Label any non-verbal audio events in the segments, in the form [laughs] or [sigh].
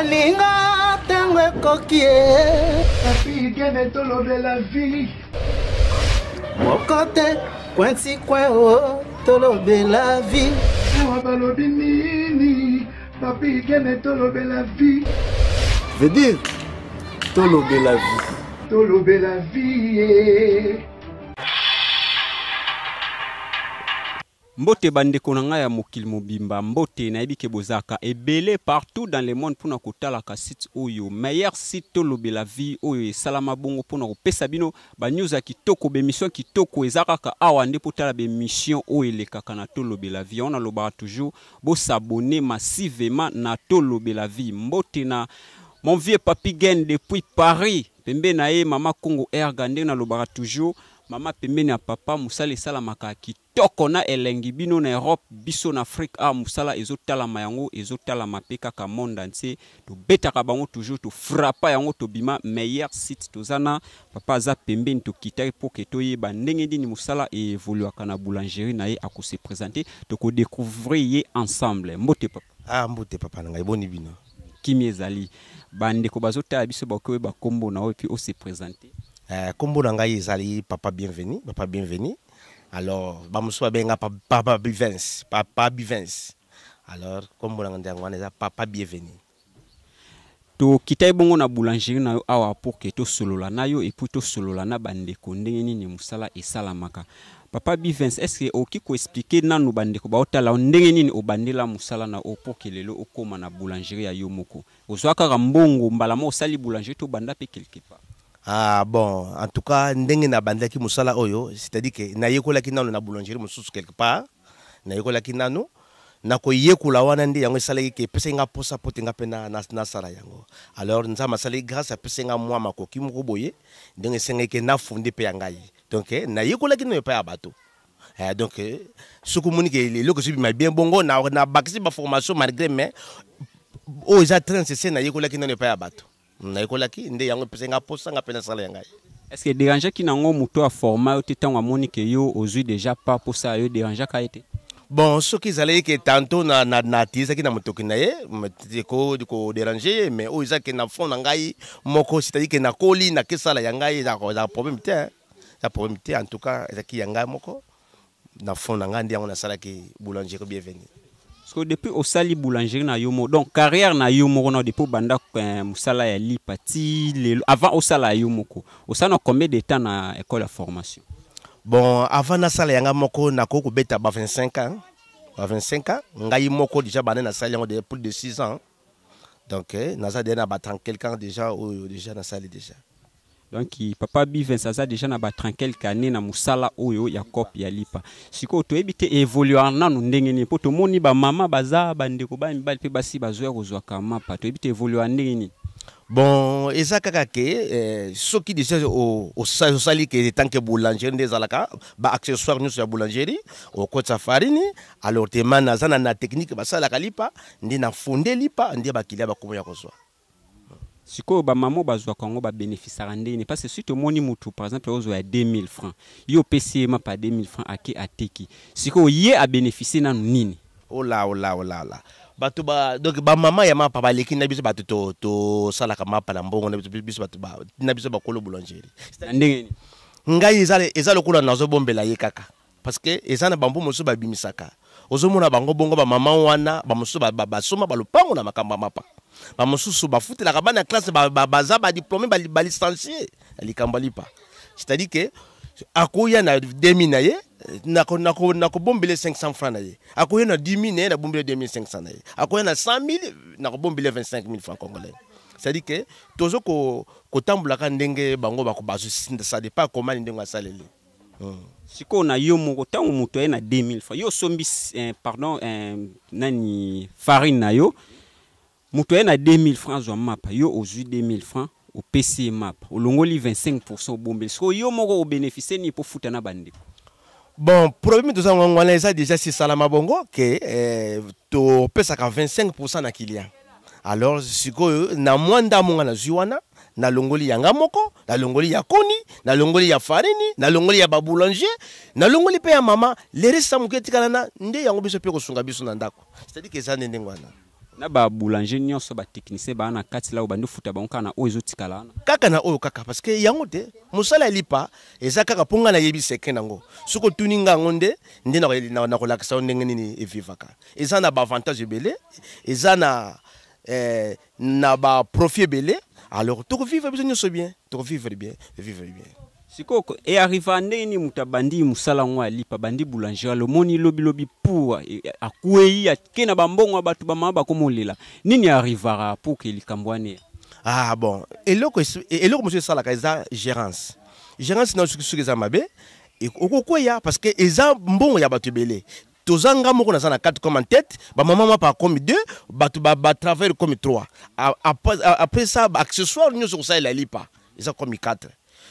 balinga ntango ekoki ye papilgene tolobela vili moko te kwensi kweo tolobela vi awa balobi nini papilgene tolobela vi veut dire tolobela vi tolobela vi ye mbote bandeko na mobimba mbote na ibike bozaka, ebele partout dans le monde mpona kotalaka site oyo meilleur site la vie oyo salama bongo pour kopesa bino toko ya kitoko bemission kitoko ezaka la awa nde potala mission oyo kaka na la vie a alobaka toujours s'abonner massivement na la vie mbote na mon vieux papi gen depuis paris pembe na ye mama Er ergande na lobara toujours mama pembeni ya papa mosala esalamaka ya kitoko na elengi bino na erope biso na afrika a ah, mosala ezotalama yango ezotalama mpe kaka monde antie tobetaka bango toujours tofrapa yango tobima meilleur site toza na papa aza pembeni tokitaki mpo ke toyeba ndenge nini mosala eevoluaka na boulangerie na ye akose présente ye ensemble mbote papa ah mbote papa na ngai boni bino kimi ezali bandeko bazotala biso bakoyeba bakombo na oyo mpe ose eh, na ngai ezali papa bienveni papa bienveni alors bamosu babenga papa bivens papa bivens alors kombo na ngai wana eza papa bienveni tokitai bongo na boulangerie na yo awa mpo ke tosolola na yo epui tosolola na bandeko ndenge nini mosala esalamaka papa bivens estce okoki koexplike nanu bandeko baotala ndenge nini obandela mosala na o mpo ke lelo okóma na boulangerie ya yo moko ozwa kaka mbongo mbala moko osali boulangerie tobanda mpe quelque Ah bon, en tout cas, ndenge na bandaki musala oyo, c'est-à-dire que na yekolaki na boulangerie mususu quelque part, na yekolaki nano na koyekola wana ndi yango esalaki ke n'a nga pote nga na na sala yango alors nzambe asalaki grâce à nga mwa makoki moko boye ndenge esengaki ke nafunde mpe ya ngai donc eh, nayekolaki nano epai ya bato Eh, donc euh, soki omoni ke eloko bien bongo na na formation malgré mais oh eza train sese nayekolaki nano bato naikolaki nde yango epesaki nga mposa nga mpe sala ya ngai estce ederangeaki nango moto aforma yo te ntango amoni ke yo ozwi déjà pa mposa yo ederangeaka ye te bon soki ezalaki ke tanto natiyisaki na motoki na ye koderange ye mais oyo ezaki ke na fond na ngai moko cetadi ke nakoli na ya ngai ezaka problème te hein. eza problème te en tout cas ezalaki ya ngai moko na fond na ngai nde yango nasalaki boulangerie bienvenue parce que depuis sali boulangerie na yomo donc carrière na on a na depuis banda euh, musala ya lipati avant au avant yomo ko au sala combien de temps na école de formation bon avant na sala yanga moko na ko ko beta ba 25 ans ba 25 ans ngai moko déjà bané na yango depuis plus de 6 ans donc eh, naza déjà na ba 30 quelque ans déjà ou déjà nasali déjà donc papa bivens aza deja na batranquele kane na mosala oyo ya cop ya lipa sikoyo toyebi te evoluar nano ndenge nini mpo tomoni bamama baza bandeko bana mibali mpe basi bazoya kozwaka mapa toyebi te evoluar ndenge nini bon eza kaka ke eh, soki déjà osali ke etanke boulangerie nde ezalaka baaccessoire nyonso ya boulangerie okotisa farine alors tema naza na na technique basalaka lipa nde na fonde lipa nde bakilia bakoma ya kozwa sikoyo bamama bazwaka yango babénéficiaka ndeni parce que si tomoni mutu par exemple ozwa ya 2000 francs yo opesi ma pas 2000 francs ake ateki sikoyo ye abénéficie nanu nini Bah tu bah donc bamama ya papa baleki na biso bato tosalaka mapa na mbongo na biso bakolo boulangerie ndengeni ngai kula na nazobombela ye kaka parce que bambo mosu bambu bimisaka. Ozo ozomona bango bongo mama wana bamosusu basoma lopango na makamba mapa bamosusu bafutelaka bana ya classe baza badiplome balicencie likambo alipa c'est-à-dire ke akoya na demi na ye nakobombele 500 franc na ye akoya na 10 000 na ye nabombele 2500 na ye akoya na 100 000 nakobombele 25 000 franc congolais cestadi ke tozo kotambolaka ko ndenge bango bakobazosinda sa depa komani ndenge asaleli hmm. sikoyo na yo moko ntango moto aye na 2000 franc yo osombi eh, pardon eh, nani farine na yo moto na 2000 francs azwa MAP. yo ozwi 2000 francs au MAP. Au olongoli 25 bombe so yo moko obénéficie ni pour foutre na bande. bon problème ça on wana eza déjà mabongo bongo eh, to pesa ka 25 na client alors sikoyo na mwa monga na ziwana na longoli yanga moko longoli ya koni longoli ya farini na longoli ya baboulanger longoli pe ya mama leresa moke etikala na nde yango biso mpe kosunga biso na ndako c'est à dire que ça nde ndengwana na baboulange nyonso bateknisien baa na kati lao bandi ofuta bango kaka na oyo ezotikala wana kaka na oyo kaka parceke yango te mosala ya lipa eza kaka mpo ngai nayebi sekre nango soki otuni nga yango nde nde nakolakisa yo ndenge nini evivaka eza na baavantage ebele eza na eh, na baprofit ebele alors tokovivre biso nyonso bien tokovivre bien vivre bien sikoko eyariva ndeni mutu abandi musala ngo alipa bandi boulanger alomoni lobilobi puwa e, akwei ake na bambongo ba bato bamama nini arrivara pour ke likambo ah bon eloko eloko mosusu esalaka eza gérance gérance na soki eza mabe ya parce que eza mbongo ya batu belé toza nga moko naza na 4 comme en tête bamama mapa comme 2 ba batravers comme 3 après ça ça il kosalela lipa eza comme 4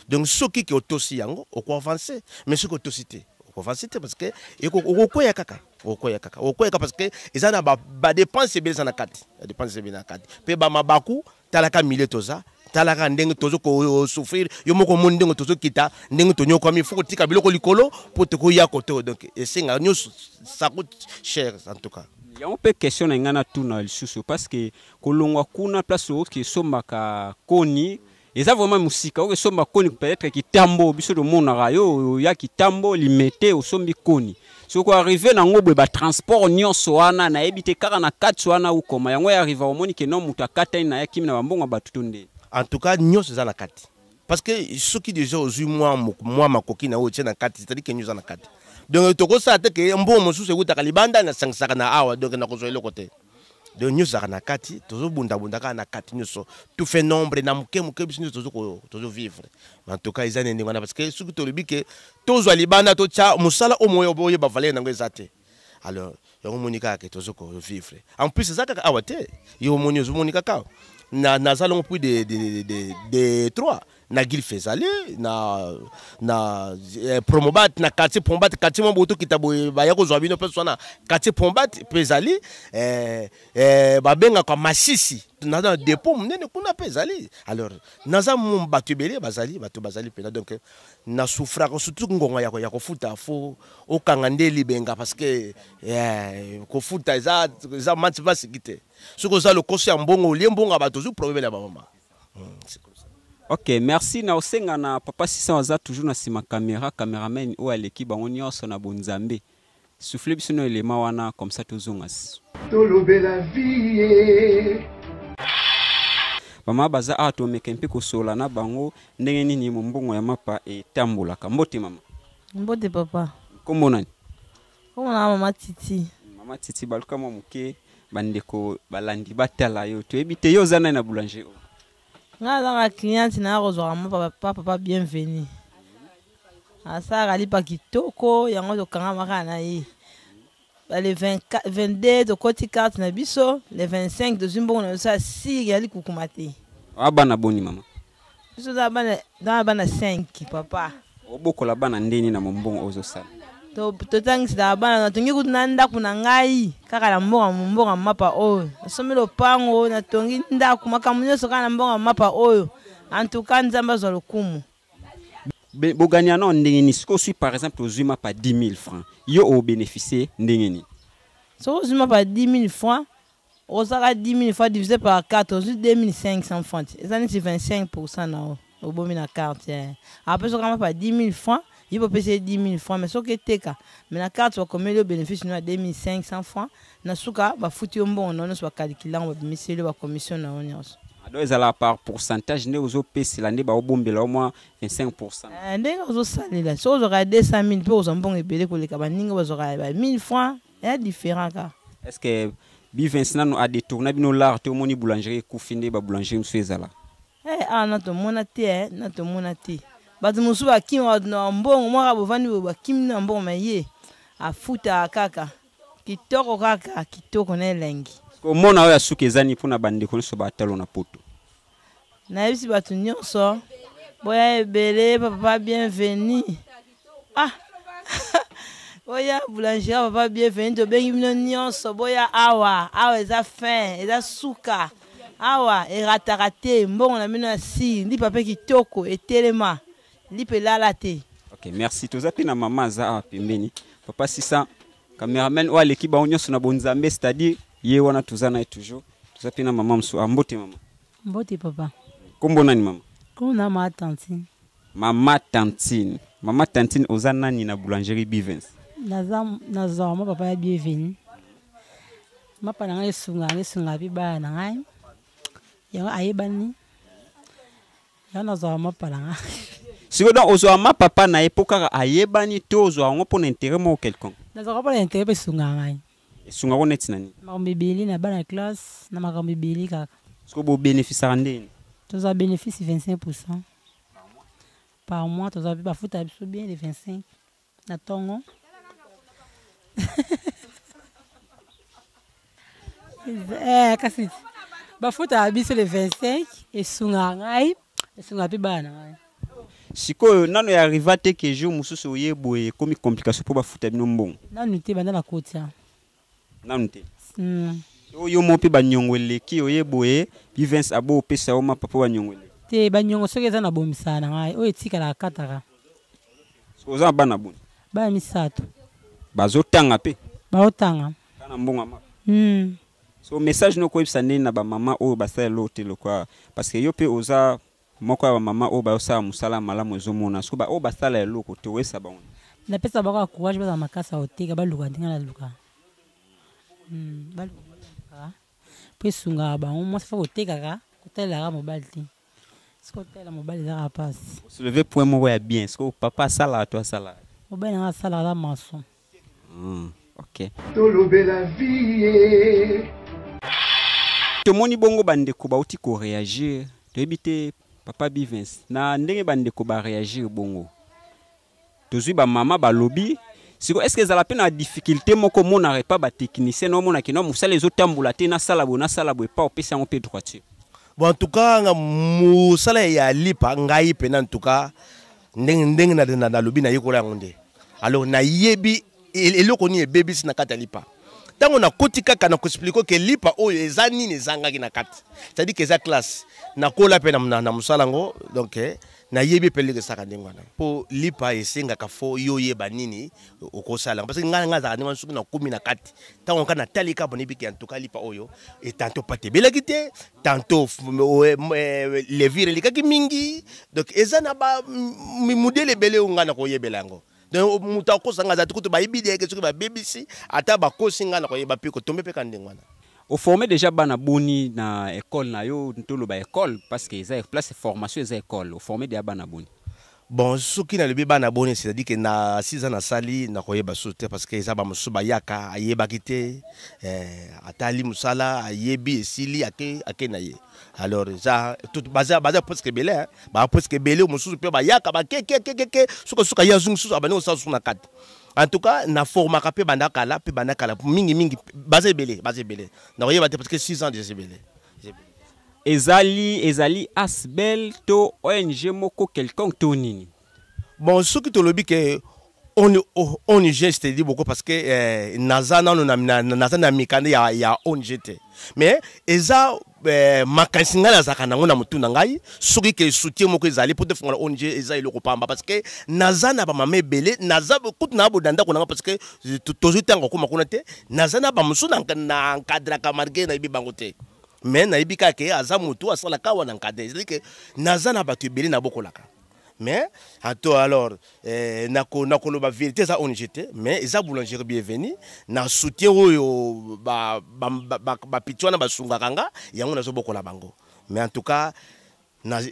donc soki ke otosi yango okoavanse mais soki otosi te okoavanse te parce que okokwea kaka okoya kaka okoya kaka parce que eza na badépense ebele eza na kati badépense ebele na kati mpe bamabaku talaka milie toza talaka ndenge tozokosouffrir yo moko omoni ndenge tozokita ndenge tonyokwami fo kotika biloko likolo mpo tokoya kote oyo donc esenga nyonso ça coûte cher en tout cas yango mpe question na ngai natuna lisusu parce que kolongwa kuna place oke esomaka koni eza vraiment mosika oyo esomba koni peut-être kitambo biso tomonaka yo oya kitambo limete osombi koni soki arrive nango boye batransport nyonso wana nayebi te kaka na kati wana okoma yango earrive omoni ke no moto akatani nayakimi na bambongo ya bato to nde en tout cas nyonso eza na kati parce que soki déjà ozwi mwa makoki na oyo otie na kati cetadire ke nyonso eza na kati donc tokosala te ke mbongo mosusu ekutaka libanda nasangisaka na awa donc nakozwa eloko te donc nyonso ezalaka na kati tozobundabunda kaka na kati nyonso tufe nombre na moke moke biso nyonso tozovivre antuka eza ne ndenge wana parce que soki tolobi ke tozwa libanda totya mosala oyo oyeba valeur nango eza te alors yango omoni kaka ke toza kovivre en plus eza kaka awa te yo omoni ozomoni kaka naza longo puis de trois na gilfe ezali na, na eh, promobat na quartier pombat quartier mwa botokita boye baya kozwa bino mpe wana quartier pombat mpe ezali eh, eh, babengaka masisi naza na dépôt monene kuna mpe ezali alors naza bato ebele bazali bato bazali mpena donc nasufraka surtout ngonga ya, ya kofuta fo okanga nde libenga parce que eh, kofuta eza, eza match basiki te soki oza lokoso ya mbongo olie mbongo ya bato ozwi probleme ya bamama mm, ok merci na osengana papa sisa aza toujours na nsima camera cameraman oyo aleki bango nyonso na bonzambe sufle biso na elema wana comme ça tozongasi tolobela vie bamama baza awa tomeka mpe kosola na bango ndenge nini mombongo ya mapa etambolaka mbote mama mbote papa nkombo nani nkombo na mama titi mama titi baluka mwa moke bandeko balandi batala yo toyebi te yo oza nai na boulanger oyo un cliente na suis mwa papa je suis pa kitoko yango tokanga maka na ye le 22 là karte na biso le 25 de mbongo na biso je suis likukuma te abana boni mama biso eza bana 5 papa la bana ndeni na ozo ozosala totangisa bana natongi kutu na ndako na ngai kaka na mboka mboka mapa oyo nasomi lopango natongi ndako makambo nyonso kaka na mboka mapa oyo antuka nzambe azwa lokumu bogania no ndenge nini soki osui par exemple ozwi mapa 10 000 francs yo obénéficie ndenge nini soki ozwi mapa 10 000 francs ozaka 10 000 francs divise par 4 ozwi 2500 francs eza neti 25 na yo obomi na carte eh. apres okaka mapa 10 000 francs il peut payer 10 000 francs. Mais ce qui est mais la carte, comme le bénéfice, nous 2 500 francs. Dans ce cas, va bah, faire un bon, on soit calculé, on va baisser la commission dans l'union. Donc, ils la part pourcentage, il aux OPC, l'année, bah, au bon, au moins 25%. Dès que vous avez 100 si vous aurez 200 000, vous avez bon, payer bien, bah, vous aurez 1000 bah, francs, il y a différent. Est-ce que bivincina a détourné bino lar te omoni boulangerie zala eh ah mosusu ezala ana tomona hein, notre na tomona te bato mosusu bakimi bato na mbongo mwaka bovandi boye bakimi na mbongo ma ye afutaka kaka kitoko kaka kitoko na elengi komona oyo asuki ezani mpona bandeko nyonso batalo na poto nayebisi bato nyonso boya ebele papa bienveni ah [laughs] boya boulangera papa bienveni tobengi bino nyonso boya awa awa eza fin eza suka awa erataka te mbongo na bino ya siri ndi papa kitoko etelema lipelala te okay, merci toza na mama za pembeni papa sisa cameraman wa l'équipe bango nyonso na bonzambe c'est-à-dire ye wana tuzana na ye toujours toza na mama mosu ambote ah, mama mbote papa kombo nani mama kombo na mama tantine mama tantine mama tantine oza nani na boulangerie bivens nazwa mwa papa ya bienvenu Ma na ngai esunga ngai esunga mpe baya ayebani yango nazwa mapa [laughs] siko donc ozwa mapapa na ye mpo kaka ayebani to ozwa yango mpo na intérêt moko quelconque nazwaka mpo na intérêt mpo esungaka ngai esungaka neti na nini makambo ebele na bana ya classe na makambo ebele kaka siko bobénéfisaka ndeni tozwa bénéfice 25 pourcent par mois tozwa mpe bafuta biso bien de 25 na ntongo [laughs] eh, kasi bafutaka biso le 25 esungaka ngai esungaka mpe bana na ngai sikoyo nano ya arriva te ke jour mosusu oye boye ekomi complication mpo bafuta bino mbongo nanu te banda na kotia nanu te oyo hmm. mo mpe baniongo eleki oye boye bivence abo opesa yo mapa mpo baniongo eleki te baniongo soki eza na bomisa na ngai oyo etikala akataka oza na bana boni bana misato bazotanga mpe baotanga kana mbongo mapa hmm. so message nokoyebisa ndeni na bamama oyo basalela te lokwa parce que yo mpe oza moko ya bamama oyo bayosala mosala malamu ezomona soki oyo basala eloko toyesa bango napesa bako ya courage bazala makasi ya ba luka ndenge naluka hmm, balukaka mpo esungaka bango mwasi fo kotekaka kotalelaka mobali te soki otalela mobali ezaka se leve point moko ya bien soki papa sala to sala mobali nanga asalaka aza mason hmm, ok tolobela vie tomoni bongo bandeko bauti ko toyebi te papa bivens na ndenge bandeko bareagir bongo tozwi bamama balobi siko estce ezala mpe na difficulté moko omonaka epa batechnicien naomonaki na mosala ezotambola te nasala boye nasala boye pa opesa yango mpe droiture bon entuka nga mosala ya lipa ngai mpena entuka ndenge ndenge nalobi nayekola yango nde alors nayebi eloko nini ebebisi na kati ya lipa ntango nakoti kaka na koexplike ke lipa oyo eza nini ezangaki na kati cetadire ke eza classe nakola mpe na, na mosala yango donc eh, nayebi mpe ndenge esaka ndenge wana mpo lipa esengaka fo yo oyeba nini okosala parce ngai ngai azalaka ndenge soki nakómi na kati ntango ngai natali kaka bonebi ke antuka lipa oyo e tanto pate ebelaki te tanto eh, eh, levire elekaki mingi donc eza na bamodele ebele oyo ngai nakoyebela yango donc moto akosanga azala te kutu bayebili yeke soki babebisi ata bakosi ngai na koyeba mpe kotombe mpe ka ndenge wana oforme déjà bana boni na ekole na yo toloba ekole parce que eza place formation eza ekole oforme deja bana boni bon soki nalobi bana boni c'est-à-dire ke na si eza nasali nakoyeba susu te parce que eza bamosusu bayaka ayebaki te eh, atali mosala ayebi esili ake, ake na ye alors eza baza presque ebele baa presque ebele mosusu mpe bayaka bakekekekeke soki soki aye azungi susu abandi kosala susu na kati en tout cas naformaka mpe banda kala mpe banda kala mingimingi baza ebele baza ebele nakoyeba te parce que 6 ans déjà ebele ezali ezali asbel to ong moko quelconque to nini bon soki tolobi ke ong cetedi boko parce que eh, naza nano naza na mikanda ya, ya ong te mais eza eh, makanisi ngai nazalaka nango na motu na ngai soki ke soutien moko ezali po te fongola ong eza eloko pamba parce que naza na bamama ebele naza kutu na boda ndako nanga parce que tozwi ntango akóma kuna te naza na bamosu na nkadraka marge nayebi bango te me nayebi kaka ye aza motu asalaka awa na nkada ezalike naza na bato ebele nabokolaka mais ato alors eh, nakoloba vérité eza ong te mais eza boulangerie bienveni na soutien oyo bapiti wana basungaka nga yango nazobokola bango mais en tout cas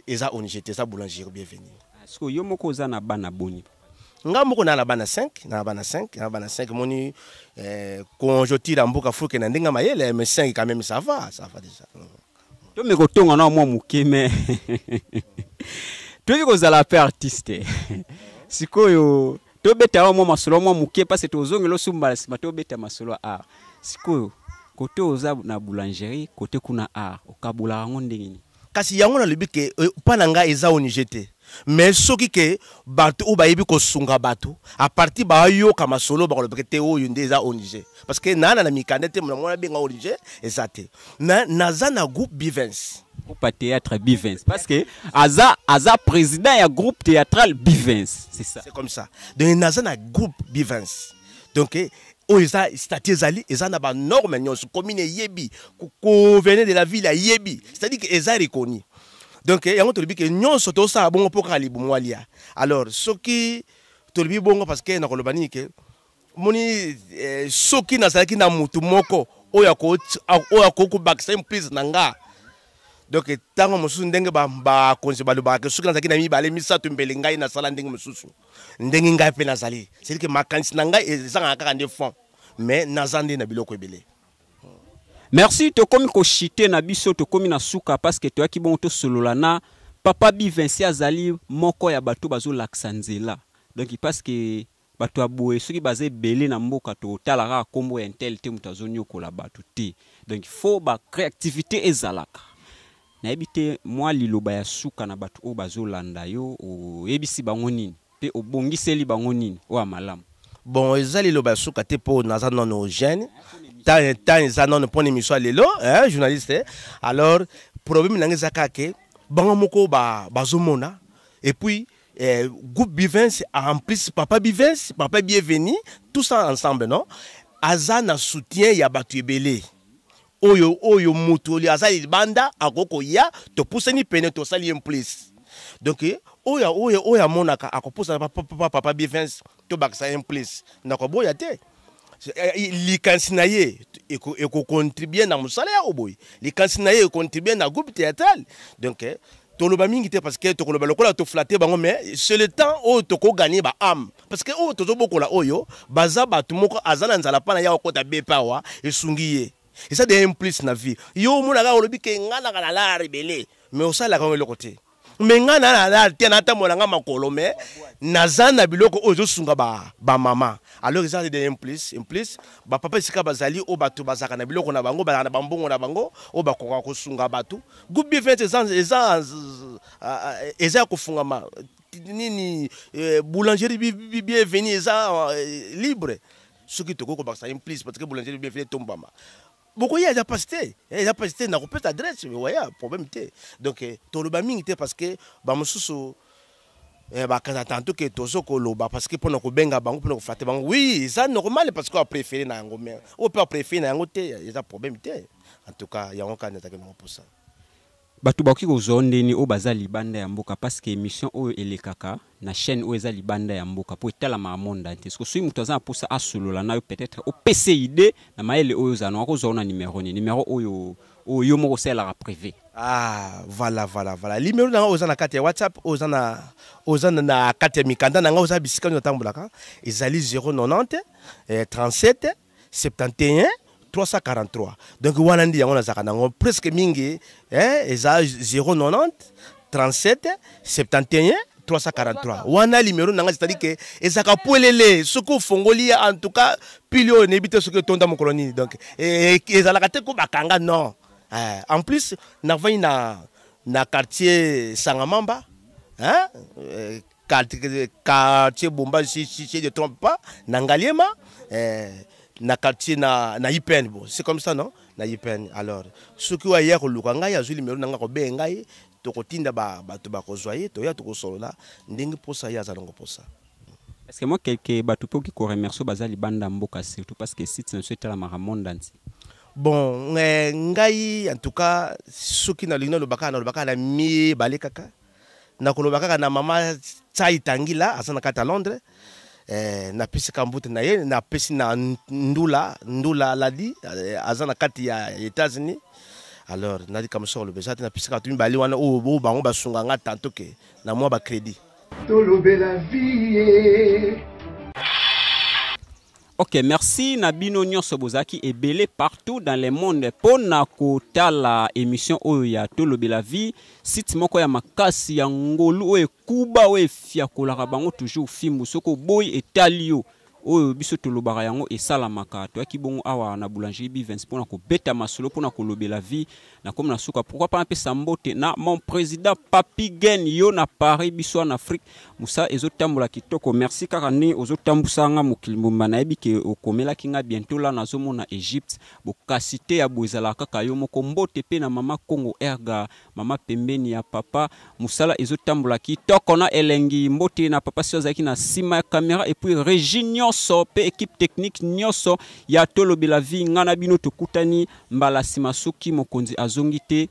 eza ong te eza boulangerie bienveni soki yo moko oza na bana boni nga moko na na bana 5 na bana 5 na bana 5 moni eh, conjoncture ya mboka afrike na ndenge mayele mais 5 quand même ça va ça va déjà to meko tonga na mwa moke me toyebi kozala mpe artiste sikoyo tobeta wa mwa masolo mwa moke mpasi tozongela osu mbala nsima tobeta masolo ya art sikoyo kote oza na boulangerie kote kuna art okabula yango ndenge nini kasi yango nalobi ke mpa eh, na ngai eza onige te Mais me soki ke bato oyo bayebi kosunga bato aparti bayoka masolo bakolobaka te oyo nde eza ong parce que nana na na mikanda mona monamo onje exacte eza te naza na groupe bivence groupe ya théâtre bivence parce que aza aza président ya groupe théâtral bivence c'est ça c'est comme ça donc naza na groupe bivence donc oyo eza statut ezali eza na banorme nyonso commune eyebi gouverneur de la ville yebi. c'est à dire que eza reconnu donc yango tolobi ke nyonso tosala bongo mpo kaka libumu walia alors soki tolobi bongo parce ke na koloba nini ke moni eh, soki nazalaki na motu moko oyo akokobakisa emprise na nga donc ntango mosusu ndenge bakonzi balobaka ke soki nazalaki na mibale misato mbele ngai nasala ndenge mosusu ndenge ngai mpe nazali sedike makanisi na ngai ezangaka kaka nde fond mais naza nde na biloko ebele merci tokómi koshite na biso tokómi na suka parceke toyaki bongo tosolola na papa bi vinci azali moko ya bato bazolakisa nzela donk parceke bato ya boye soki baza ebele na mboka totala kaka nkombo ya ntel te moto azoniokola bato te donk fo bacréactivité ezalaka nayebi te mwa liloba ya suka na bato oyo bazolanda yo oyebisi bango nini mpe obongiseli bango nini oyo ya malamu bon eza liloba ya suka te mpo naza nano gene temps et temps non nano mpona émission ya lelo eh, hein, journaliste hein. alors problème nango ezaka ke bango moko bazomona bah, et puis eh, groupe Bivens en plus papa Bivens, papa bienvenu. Tout ça ensemble non aza soutient, soutien ya bato ebele oyo oyo moto oyo banda, libanda akoki koya topusani pene tosali en place. donc oyo eh, oyo oyo amonaka akopusana papa, papa, papa bivins tobakisa ye mplace nakoboya te eh, eh, likanisi na ye ekokontribue na mosala ya oboye likanisi na ye ekontribue na groupe théâtral donc eh, toloba mingi te parce que tokoloba lokola flatter bango mais c'est le temps gagner tokoganye âme parce que oyo tozobokola oyo baza bato moko aza na nzala mpa na ya be bepe awa esungi ye ça de implice na vie yo omonaka olobi ke nganaka la rebele mais osalelaka ngo le côté. me ngai nanala te natambola ngai makolo me naza na biloko oyo ezosunga bamama alors eza de implice implice bapapa esika bazali oyo bato bazalaka na biloko na bango bazalaka na bambongo na bango oyo bakokaka kosunga bato groupe bivent euh, eza ya kofungama nini euh, boulangerie bienveni eza euh, libre soki tokoki kobakisa implice parce que boulangerie bienveni etombama a bokoya eza a pas eza mpasi te nakopesa adresse waya problème te donc toloba mingi te parce que quand bamosusu que tanto ke tozo koloba parce que mpona kobenga bango mpona koflate bango oui ça normal parce qu'on apréféré na yango me oyo mpe apréféré na yango te eza problème te en tout cas y a yango kani azaki pour ça bato bakoki kozwa ndeni baza libanda ya mboka que émission l'émission elekaka na chaîne o ezali banda ya mboka si vous la na peut-être au na mayele oyo ozala na numéro oyo oyo yo privé ah voilà voilà vala limero na kati ya whatsapp Ozana ozana na carte kati ya mikanda na ngai oza bisika ezali 090 37 71 343 donc wana ndi yango nazalaka nango presque mingi eh, eza 090 37 71 343 On a na c'est-à-dire que ezalaka po elele soki ofongoli Fongoliens, en tout cas pili oyo nayebi te soki dans mon colonie. donc ils te ko bakanga non eh, en plus navai dans na quartier sangamamba hein? Eh, quartier quartier bomba si, si, je ne trompe pas na ngaliema eh, na quartier na, na ipene bo c'est comme ça non na ipene alors soki oya koluka ngai azwi limero na ngai kobee ngai tokotinda bato bakozwa ye toya tokosolola ndenge mposa ye aza longo mposa parce que moi keke bato mpe oki koremercie baza libanda mboka surtout parce que site na biso etalamaka monde anti bon eh, ngai en tout cas soki nalingi naloba kaka naloba kaka na mibale kaka nakoloba kaka na mama tsai tangi la aza na kati ya londres eh, napesika mbuti na ye napesi na ndula ndula aladi eh, aza na kati ya états-unis alors nalika mosu kolobesa te napesika bato mibale wana oyo bango basunga nga tanto ke na mwa bacrédit tolobela vie Ok, merci Nabino Sobozaki et ebele partout dans le monde pona la émission Oya ya Belavie. vie moko ya makasi ya ngolu kuba toujours fimu soko boy et oyo biso tolobaka yango esalamaka toyaki bongo awa na boulangerie mpona kobeta masolo mpona vie na komi na suka pourkui mpa napesa mbote na mon président papi gen yo na paris biso wana afrique mosa ezotambola kitoko merci kaka ndenge ozotambusa nga mokili mobimba nayebi ke okomelaki nga bientôt la nazomona egypte bokasi ya boezala kaka yo moko mbote na mama congo erga mama pembeni ya papa mosala ezotambola kitoko na elengi mbote na papa si azalaki na nsima ya kamera epuis nyonso mpe ekipe technique nyonso ya tolobela vi ngai na bino tokutani mbala nsima soki mokonzi azongi te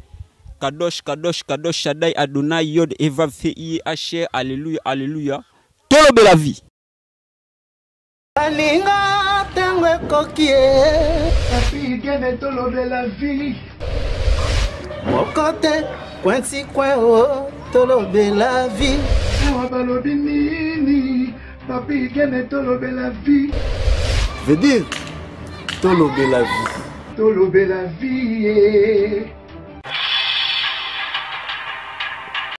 kadosh kadosh kadosh shadai adonai yod evav fe iye asher alleluya alleluya tolobela vi baninga ntango ekoki e apigene tolobela vi moko te kwensi kwe o tolobela vi awa balobi nini papi gene tolobela vie veut dire tolobela vie tolobela vie